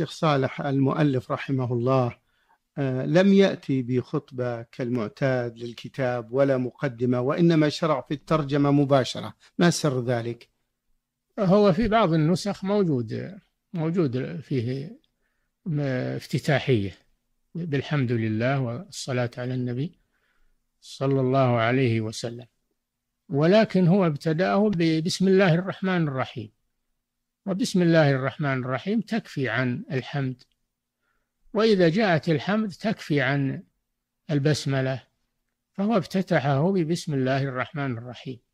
الشيخ صالح المؤلف رحمه الله آه، لم يأتي بخطبة كالمعتاد للكتاب ولا مقدمة وإنما شرع في الترجمة مباشرة ما سر ذلك؟ هو في بعض النسخ موجود موجود فيه افتتاحية بالحمد لله والصلاة على النبي صلى الله عليه وسلم ولكن هو ابتدأه بسم الله الرحمن الرحيم وبسم الله الرحمن الرحيم تكفي عن الحمد وإذا جاءت الحمد تكفي عن البسملة فهو افتتحه ببسم الله الرحمن الرحيم